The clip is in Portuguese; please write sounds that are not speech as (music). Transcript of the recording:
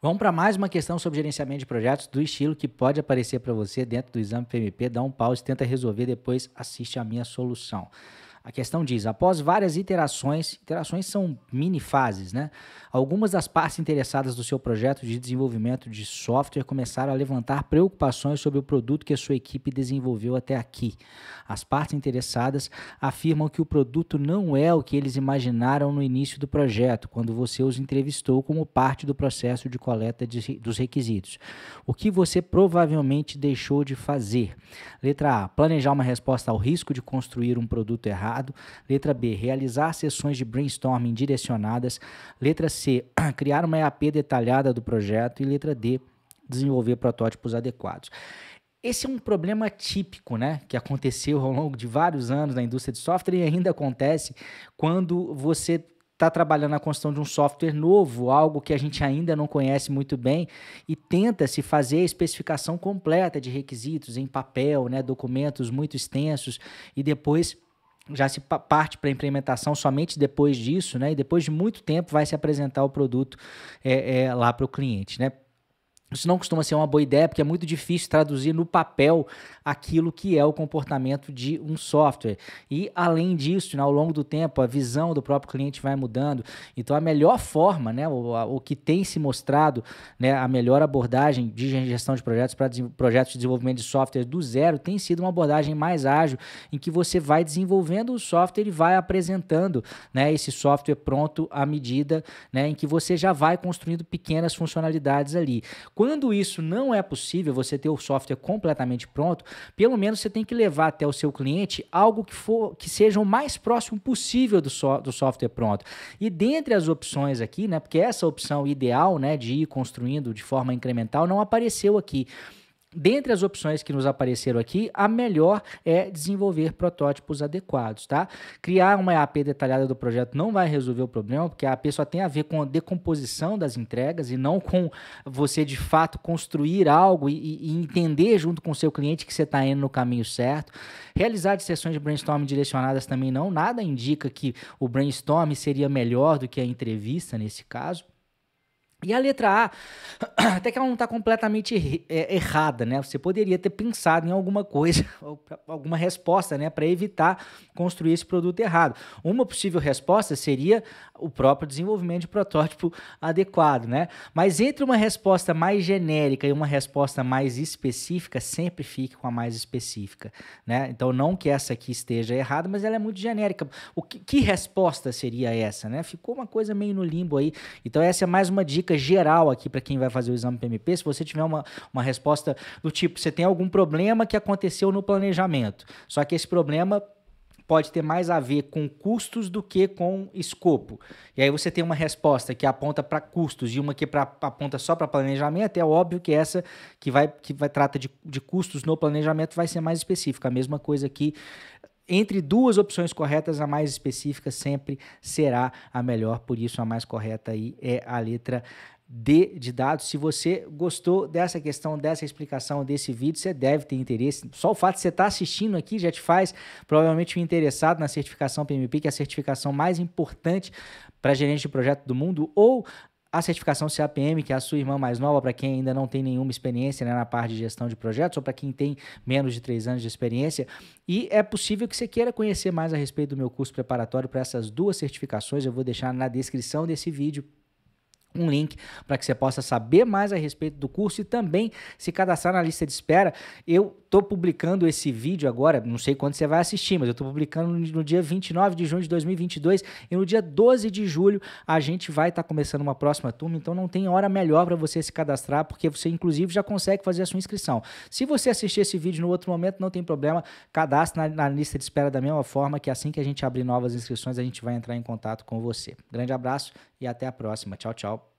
Vamos para mais uma questão sobre gerenciamento de projetos do estilo que pode aparecer para você dentro do exame PMP. Dá um pause, tenta resolver, depois assiste a minha solução. A questão diz: após várias iterações, iterações são mini fases, né? Algumas das partes interessadas do seu projeto de desenvolvimento de software começaram a levantar preocupações sobre o produto que a sua equipe desenvolveu até aqui. As partes interessadas afirmam que o produto não é o que eles imaginaram no início do projeto, quando você os entrevistou como parte do processo de coleta de, dos requisitos. O que você provavelmente deixou de fazer? Letra A: planejar uma resposta ao risco de construir um produto errado Letra B, realizar sessões de brainstorming direcionadas. Letra C, (clears throat) criar uma EAP detalhada do projeto. E letra D, desenvolver protótipos adequados. Esse é um problema típico, né, que aconteceu ao longo de vários anos na indústria de software e ainda acontece quando você está trabalhando na construção de um software novo, algo que a gente ainda não conhece muito bem, e tenta-se fazer a especificação completa de requisitos em papel, né, documentos muito extensos, e depois já se parte para a implementação somente depois disso, né? E depois de muito tempo vai se apresentar o produto é, é, lá para o cliente, né? Isso não costuma ser uma boa ideia, porque é muito difícil traduzir no papel aquilo que é o comportamento de um software. E, além disso, né, ao longo do tempo, a visão do próprio cliente vai mudando. Então, a melhor forma, né, o, a, o que tem se mostrado, né, a melhor abordagem de gestão de projetos para projetos de desenvolvimento de software do zero tem sido uma abordagem mais ágil, em que você vai desenvolvendo o software e vai apresentando né, esse software pronto à medida né, em que você já vai construindo pequenas funcionalidades ali quando isso não é possível, você ter o software completamente pronto, pelo menos você tem que levar até o seu cliente algo que for que seja o mais próximo possível do, so, do software pronto. E dentre as opções aqui, né, porque essa opção ideal, né, de ir construindo de forma incremental não apareceu aqui. Dentre as opções que nos apareceram aqui, a melhor é desenvolver protótipos adequados, tá? Criar uma EAP detalhada do projeto não vai resolver o problema, porque a EAP só tem a ver com a decomposição das entregas e não com você de fato construir algo e, e entender junto com o seu cliente que você está indo no caminho certo. Realizar de sessões de brainstorming direcionadas também não, nada indica que o brainstorming seria melhor do que a entrevista nesse caso. E a letra A, (clears throat) até que ela não está completamente é, errada, né? Você poderia ter pensado em alguma coisa, (laughs) alguma resposta, né, para evitar construir esse produto errado. Uma possível resposta seria o próprio desenvolvimento de protótipo adequado, né? Mas entre uma resposta mais genérica e uma resposta mais específica, sempre fique com a mais específica, né? Então, não que essa aqui esteja errada, mas ela é muito genérica. O que, que resposta seria essa, né? Ficou uma coisa meio no limbo aí. Então, essa é mais uma dica dica geral aqui para quem vai fazer o exame PMP, se você tiver uma, uma resposta do tipo, você tem algum problema que aconteceu no planejamento, só que esse problema pode ter mais a ver com custos do que com escopo. E aí você tem uma resposta que aponta para custos e uma que é pra, aponta só para planejamento, é óbvio que essa que vai que vai trata de, de custos no planejamento vai ser mais específica. A mesma coisa aqui entre duas opções corretas, a mais específica sempre será a melhor, por isso a mais correta aí é a letra D de dados. Se você gostou dessa questão, dessa explicação, desse vídeo, você deve ter interesse. Só o fato de você estar tá assistindo aqui já te faz provavelmente um interessado na certificação PMP, que é a certificação mais importante para gerente de projeto do mundo, ou a certificação CAPM, que é a sua irmã mais nova, para quem ainda não tem nenhuma experiência né, na parte de gestão de projetos, ou para quem tem menos de três anos de experiência. E é possível que você queira conhecer mais a respeito do meu curso preparatório para essas duas certificações. Eu vou deixar na descrição desse vídeo um link para que você possa saber mais a respeito do curso e também se cadastrar na lista de espera. Eu tô publicando esse vídeo agora, não sei quando você vai assistir, mas eu tô publicando no dia 29 de junho de 2022 e no dia 12 de julho a gente vai estar tá começando uma próxima turma, então não tem hora melhor para você se cadastrar, porque você inclusive já consegue fazer a sua inscrição. Se você assistir esse vídeo no outro momento, não tem problema, cadastre na, na lista de espera da mesma forma, que assim que a gente abrir novas inscrições, a gente vai entrar em contato com você. Grande abraço e até a próxima. Tchau, tchau.